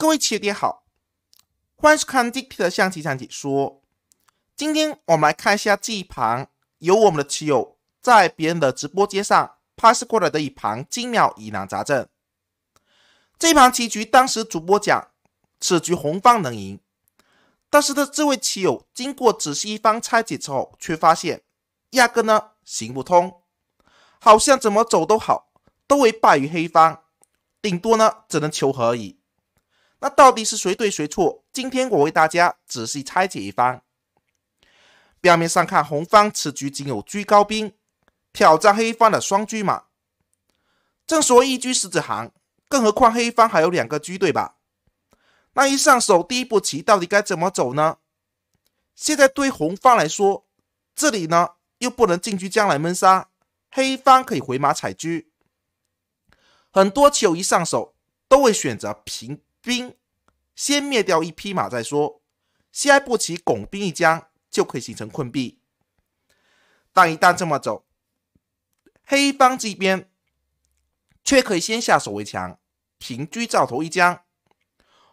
各位棋友好，欢迎收看今天的象棋讲解。说，今天我们来看一下这一盘由我们的棋友在别人的直播间上拍摄过来的一盘精妙疑难杂症。这盘棋局当时主播讲此局红方能赢，但是呢，这位棋友经过仔细一番拆解之后，却发现压根呢行不通，好像怎么走都好，都为败于黑方，顶多呢只能求和而已。那到底是谁对谁错？今天我为大家仔细拆解一番。表面上看，红方此局仅有车高兵挑战黑方的双车马，正所谓一车十子行，更何况黑方还有两个车，对吧？那一上手第一步棋到底该怎么走呢？现在对红方来说，这里呢又不能进车将来闷杀，黑方可以回马踩车。很多棋友一上手都会选择平。兵先灭掉一匹马再说，下一步起拱兵一将就可以形成困毙。但一旦这么走，黑方这边却可以先下手为强，平车照头一将。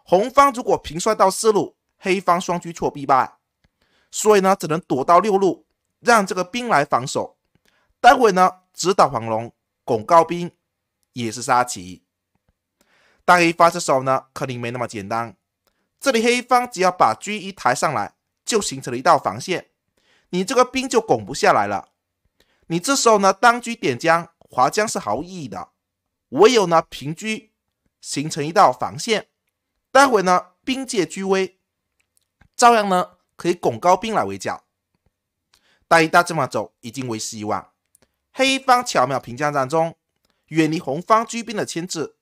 红方如果平帅到四路，黑方双车错必败，所以呢只能躲到六路，让这个兵来防守。待会呢直捣黄龙拱高兵也是杀棋。大黑发这时候呢，肯定没那么简单。这里黑方只要把车一抬上来，就形成了一道防线，你这个兵就拱不下来了。你这时候呢，单车点将、滑将是毫无意义的，唯有呢平车形成一道防线，待会呢兵借车威，照样呢可以拱高兵来围剿。大一大这么走已经为时已晚，黑方巧妙平将战中，远离红方车兵的牵制。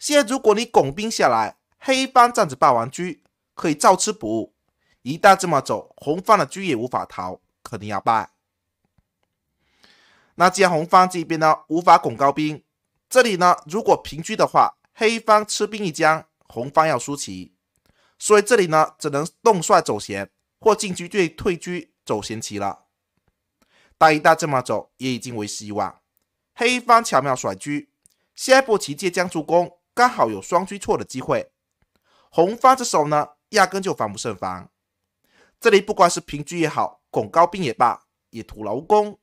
现在如果你拱兵下来，黑方占着霸王车可以照吃不误。一旦这么走，红方的车也无法逃，肯定要败。那既然红方这边呢无法拱高兵，这里呢如果平车的话，黑方吃兵一将，红方要输棋。所以这里呢只能动帅走闲，或进车对退车走闲棋了。但一旦这么走，也已经时希望。黑方巧妙甩车，下一步棋接将助攻。刚好有双车错的机会，红方这手呢，压根就防不胜防。这里不管是平车也好，拱高兵也罢，也徒劳无功。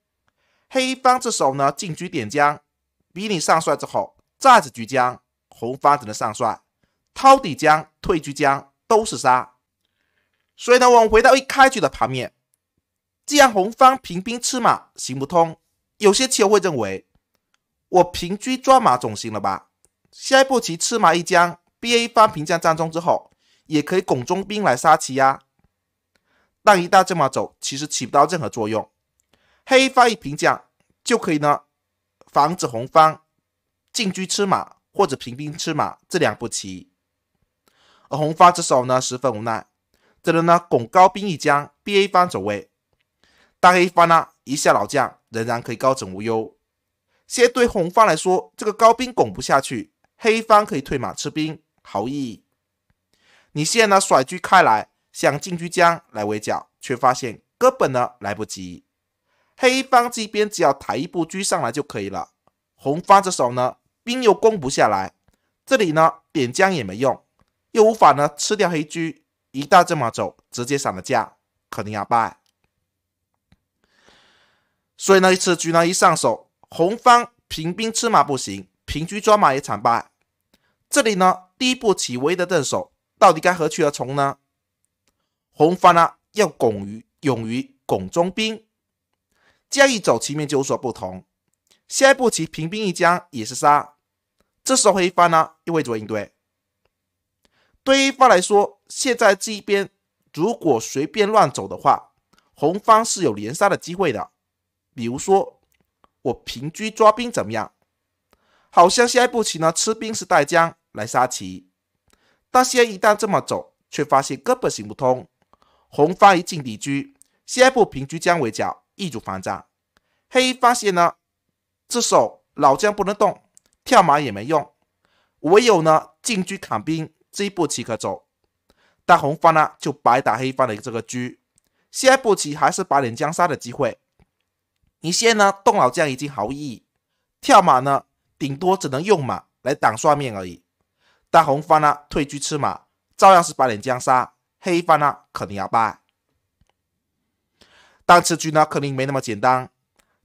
黑方这手呢，进车点将，逼你上帅之后炸子车将，红方只能上帅，掏底将退车将都是杀。所以呢，我们回到一开局的盘面，既然红方平兵吃马行不通，有些棋友会认为，我平车抓马总行了吧？下一步棋吃马一将，b a 方平将占中之后，也可以拱中兵来杀棋呀。但一旦这么走，其实起不到任何作用。黑方一平将就可以呢，防止红方进车吃马或者平兵吃马这两步棋。而红方这时候呢，十分无奈，只能呢拱高兵一将，b a 方走位，但黑方呢一下老将仍然可以高枕无忧。现在对红方来说，这个高兵拱不下去。黑方可以退马吃兵，好意。你现在呢甩车开来，想进车将来围剿，却发现根本呢来不及。黑方这边只要抬一步车上来就可以了。红方这手呢，兵又攻不下来，这里呢点将也没用，又无法呢吃掉黑车。一旦这么走，直接散了架，肯定要败。所以呢，次局呢一上手，红方平兵吃马不行。平车抓马也惨败，这里呢第一步棋唯一的对手，到底该何去何从呢？红方呢要拱于，勇于拱中兵，这样一走棋面就有所不同。下一步棋平兵一将也是杀，这时候黑方呢又会怎么应对？对于方来说，现在这一边如果随便乱走的话，红方是有连杀的机会的。比如说我平车抓兵怎么样？好像下一步棋呢，吃兵是带将来杀棋，但先一旦这么走，却发现根本行不通。红方一进敌车，下一步平车将围剿，易主反掌。黑发现呢，这手老将不能动，跳马也没用，唯有呢进车砍兵，这一步棋可走。但红方呢就白打黑方的这个车，下一步棋还是白脸将杀的机会。你现在呢动老将已经毫无意义，跳马呢？顶多只能用马来挡刷面而已，但红方呢退车吃马，照样是把脸将杀，黑方呢肯定要败。但此局呢肯定没那么简单，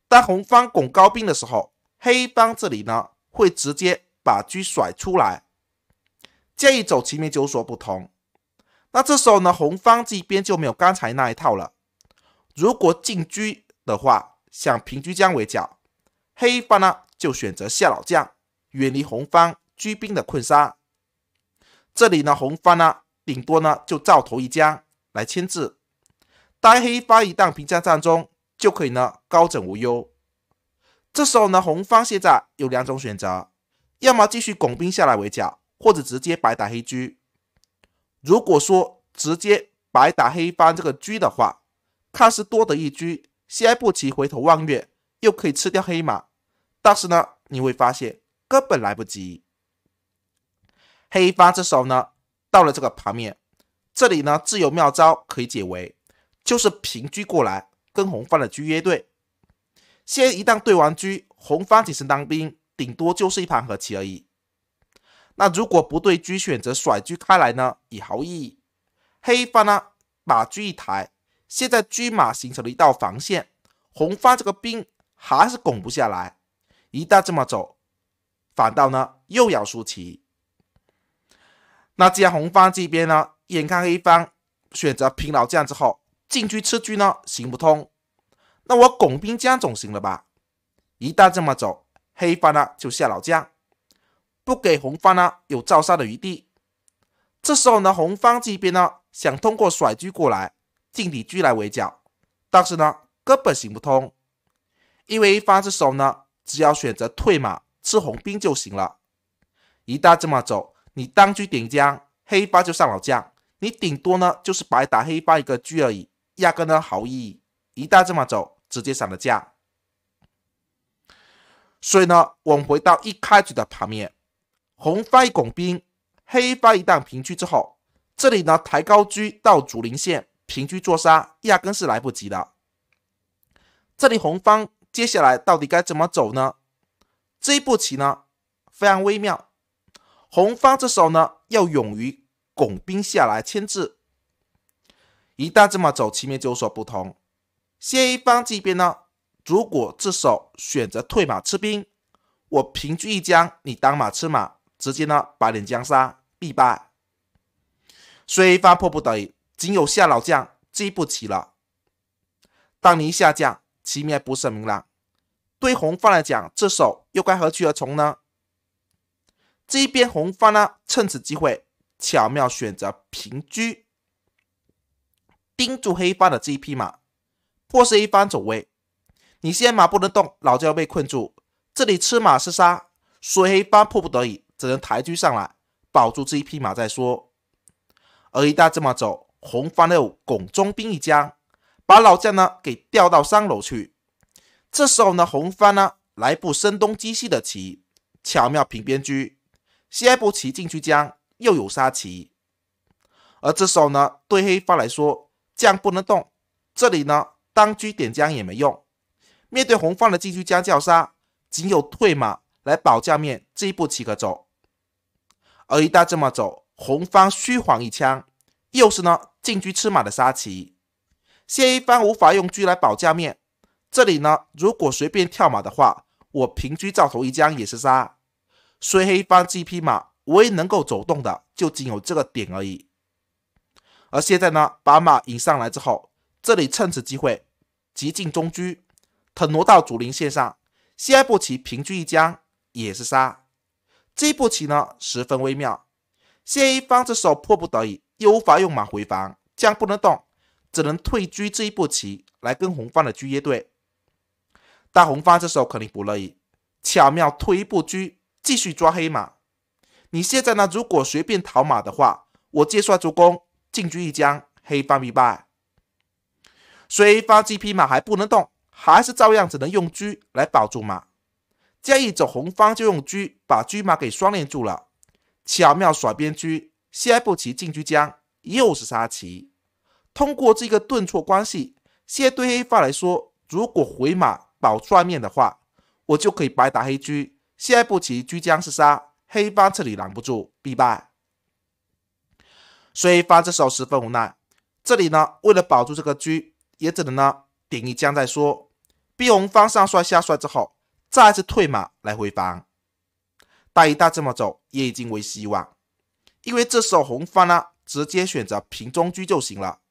当红方拱高兵的时候，黑方这里呢会直接把车甩出来，这一走棋面就有所不同。那这时候呢红方这边就没有刚才那一套了，如果进车的话，想平车将围剿，黑方呢。就选择下老将，远离红方居兵的困杀。这里呢，红方呢，顶多呢就照头一将来牵制，待黑方一旦平将战中，就可以呢高枕无忧。这时候呢，红方现在有两种选择：要么继续拱兵下来围剿，或者直接白打黑车。如果说直接白打黑方这个车的话，看似多得一车，先不急回头望月，又可以吃掉黑马。但是呢，你会发现根本来不及。黑方这时候呢，到了这个盘面，这里呢自有妙招可以解围，就是平车过来跟红方的车约对。先一旦对完车，红方只车当兵，顶多就是一盘和棋而已。那如果不对车，选择甩车开来呢，也毫无意义。黑方呢把车一抬，现在车马形成了一道防线，红方这个兵还是拱不下来。一旦这么走，反倒呢又要输棋。那既然红方这边呢，眼看黑方选择平老将之后，进车吃车呢行不通，那我拱兵将总行了吧？一旦这么走，黑方呢就下老将，不给红方呢有造杀的余地。这时候呢，红方这边呢想通过甩车过来进底车来围剿，但是呢根本行不通，因为一方时候呢。只要选择退马吃红兵就行了。一旦这么走，你当车顶将，黑方就上老将，你顶多呢就是白打黑方一个车而已，压根呢毫无意义。一旦这么走，直接上了将。所以呢，我们回到一开局的盘面，红方一拱兵，黑方一旦平车之后，这里呢抬高车到主林线平车做杀，压根是来不及的。这里红方。接下来到底该怎么走呢？这一步棋呢非常微妙，红方这手呢要勇于拱兵下来牵制。一旦这么走，棋面就有所不同。一方这边呢，如果这手选择退马吃兵，我平车一将，你当马吃马，直接呢把脸将杀，必败。所一方迫不得已，仅有下老将，这一步棋了。当你下将。局面不是明朗，对红方来讲，这手又该何去何从呢？这一边红方呢，趁此机会巧妙选择平车，盯住黑方的这一匹马，迫使黑方走位。你先马不能动，老子要被困住。这里吃马是杀，所以黑方迫不得已只能抬车上来，保住这一匹马再说。而一旦这么走，红方又拱中兵一将把老将呢给调到三楼去。这时候呢，红方呢来步声东击西的棋，巧妙平边车，下一步棋进车将，又有杀棋。而这时候呢，对黑方来说，将不能动。这里呢，当车点将也没用。面对红方的进车将叫杀，仅有退马来保将面这一步棋可走。而一旦这么走，红方虚晃一枪，又是呢进车吃马的杀棋。谢一方无法用车来保将面，这里呢，如果随便跳马的话，我平车照头一将也是杀。虽黑方这匹马唯一能够走动的就仅有这个点而已。而现在呢，把马引上来之后，这里趁此机会急进中车，腾挪到主林线上。下一步棋平车一将也是杀。这步棋呢十分微妙。谢一方这手迫不得已，又无法用马回防，将不能动。只能退车这一步棋来跟红方的车一对，大红方这时候肯定不乐意，巧妙退一步车继续抓黑马。你现在呢？如果随便逃马的话，我接帅助攻进车一将，黑方必败。所以方这匹马还不能动，还是照样只能用车来保住马。这样一走，红方就用车把车马给双连住了，巧妙甩边车下一步棋进车将，又是杀棋。通过这个顿挫关系，现在对黑方来说，如果回马保帅面的话，我就可以白打黑车。下一步棋车将是杀，黑方这里拦不住，必败。所以方这时候十分无奈。这里呢，为了保住这个车，也只能呢顶一将再说。逼红方上帅下帅之后，再次退马来回防。大一大这么走也已经为希望，因为这时候红方呢直接选择平中车就行了。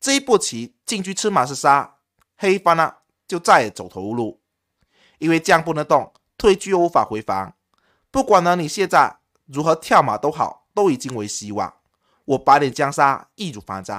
这一步棋，进车吃马是杀，黑方呢就再也走投无路，因为将不能动，退居又无法回防。不管呢你现在如何跳马都好，都已经为希望。我白你将杀，易如反掌。